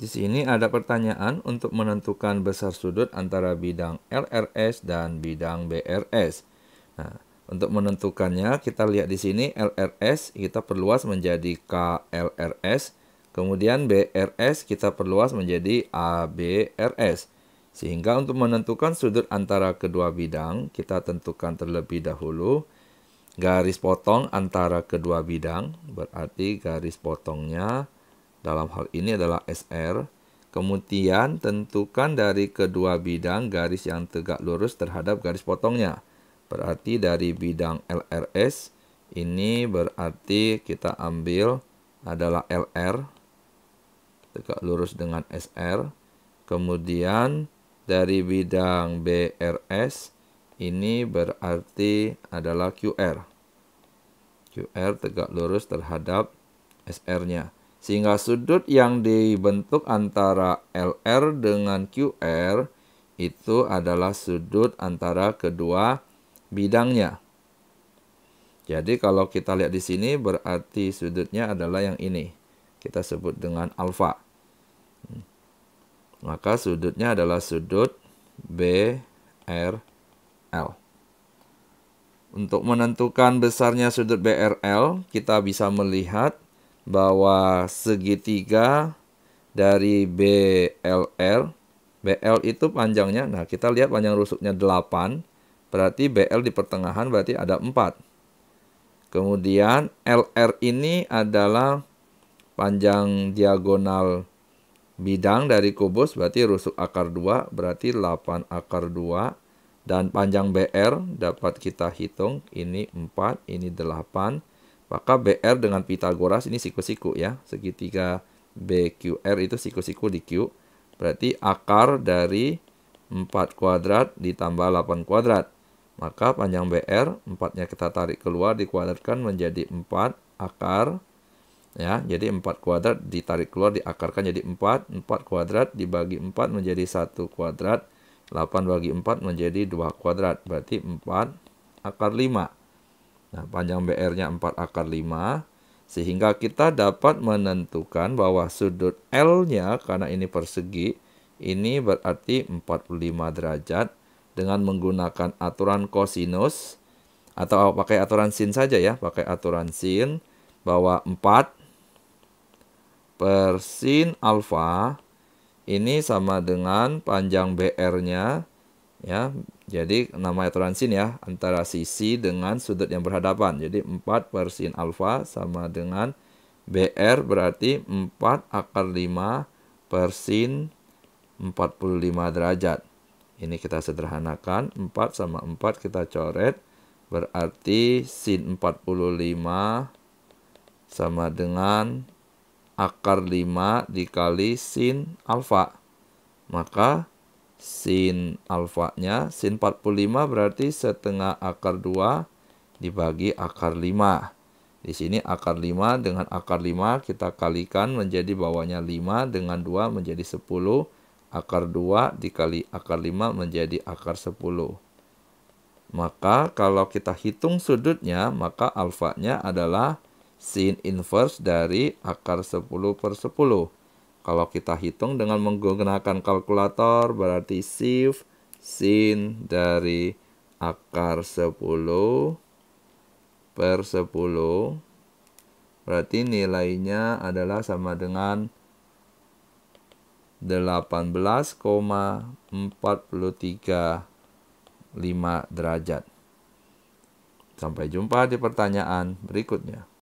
Di sini ada pertanyaan untuk menentukan besar sudut antara bidang LRS dan bidang BRS. Nah, untuk menentukannya kita lihat di sini LRS kita perluas menjadi KLRS, kemudian BRS kita perluas menjadi ABRS. Sehingga untuk menentukan sudut antara kedua bidang, kita tentukan terlebih dahulu garis potong antara kedua bidang, berarti garis potongnya dalam hal ini adalah SR. Kemudian tentukan dari kedua bidang garis yang tegak lurus terhadap garis potongnya. Berarti dari bidang LRS ini berarti kita ambil adalah LR tegak lurus dengan SR. Kemudian dari bidang BRS ini berarti adalah QR. QR tegak lurus terhadap SR-nya. Sehingga sudut yang dibentuk antara LR dengan QR itu adalah sudut antara kedua bidangnya. Jadi kalau kita lihat di sini berarti sudutnya adalah yang ini. Kita sebut dengan alfa. Hmm. Maka sudutnya adalah sudut BRL. Untuk menentukan besarnya sudut BRL, kita bisa melihat bahwa segitiga dari BLR BL itu panjangnya, nah kita lihat panjang rusuknya 8, berarti BL di pertengahan berarti ada 4. Kemudian LR ini adalah panjang diagonal bidang dari kubus, berarti rusuk akar 2, berarti 8 akar 2. Dan panjang BR dapat kita hitung, ini 4, ini 8. Maka BR dengan Pitagoras ini siku-siku ya. Segitiga BQR itu siku-siku di Q. Berarti akar dari 4 kuadrat ditambah 8 kuadrat. Maka panjang BR, 4-nya kita tarik keluar, dikuadratkan menjadi 4 akar. ya Jadi 4 kuadrat ditarik keluar, diakarkan jadi 4. 4 kuadrat dibagi 4 menjadi 1 kuadrat. 8 bagi 4 menjadi 2 kuadrat. Berarti 4 akar 5. Nah, panjang BR-nya 4 akar 5 sehingga kita dapat menentukan bahwa sudut L-nya karena ini persegi ini berarti 45 derajat dengan menggunakan aturan kosinus atau pakai aturan sin saja ya, pakai aturan sin bahwa 4 per sin alfa ini sama dengan panjang BR-nya ya jadi nama aturan sin ya, antara sisi dengan sudut yang berhadapan. Jadi 4 per sin alfa sama dengan BR berarti 4 akar 5 per sin 45 derajat. Ini kita sederhanakan, 4 sama 4 kita coret, berarti sin 45 sama dengan akar 5 dikali sin alfa. Maka sin alfanya. Sin 45 berarti setengah akar 2 dibagi akar 5. Di sini akar 5 dengan akar 5 kita kalikan menjadi bawahnya 5 dengan 2 menjadi 10. Akar 2 dikali akar 5 menjadi akar 10. Maka kalau kita hitung sudutnya, maka alfanya adalah sin inverse dari akar 10 per 10. Kalau kita hitung dengan menggunakan kalkulator berarti shift sin dari akar 10 per 10 berarti nilainya adalah sama dengan 18,435 derajat. Sampai jumpa di pertanyaan berikutnya.